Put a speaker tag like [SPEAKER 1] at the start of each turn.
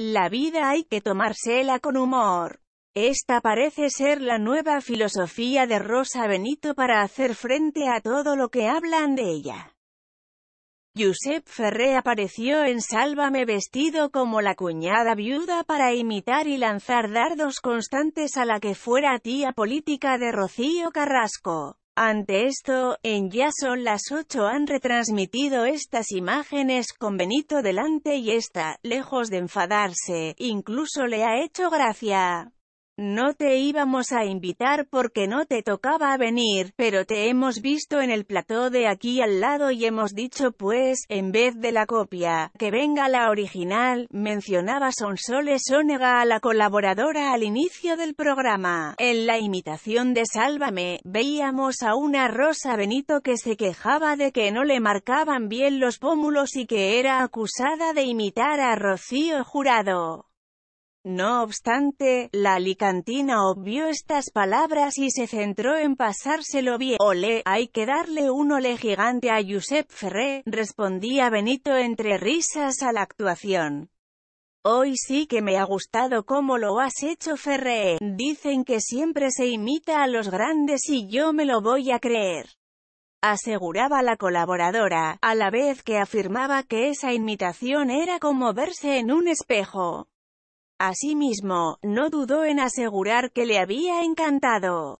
[SPEAKER 1] La vida hay que tomársela con humor. Esta parece ser la nueva filosofía de Rosa Benito para hacer frente a todo lo que hablan de ella. Josep Ferré apareció en Sálvame vestido como la cuñada viuda para imitar y lanzar dardos constantes a la que fuera tía política de Rocío Carrasco. Ante esto, en Ya son las 8 han retransmitido estas imágenes con Benito delante y esta, lejos de enfadarse, incluso le ha hecho gracia. No te íbamos a invitar porque no te tocaba venir, pero te hemos visto en el plató de aquí al lado y hemos dicho pues, en vez de la copia, que venga la original, mencionaba Sonsoles Onega a la colaboradora al inicio del programa. En la imitación de Sálvame, veíamos a una Rosa Benito que se quejaba de que no le marcaban bien los pómulos y que era acusada de imitar a Rocío Jurado. No obstante, la alicantina obvió estas palabras y se centró en pasárselo bien. Ole, hay que darle un ole gigante a Josep Ferré, respondía Benito entre risas a la actuación. Hoy sí que me ha gustado cómo lo has hecho Ferré. Dicen que siempre se imita a los grandes y yo me lo voy a creer aseguraba la colaboradora, a la vez que afirmaba que esa imitación era como verse en un espejo. Asimismo, no dudó en asegurar que le había encantado.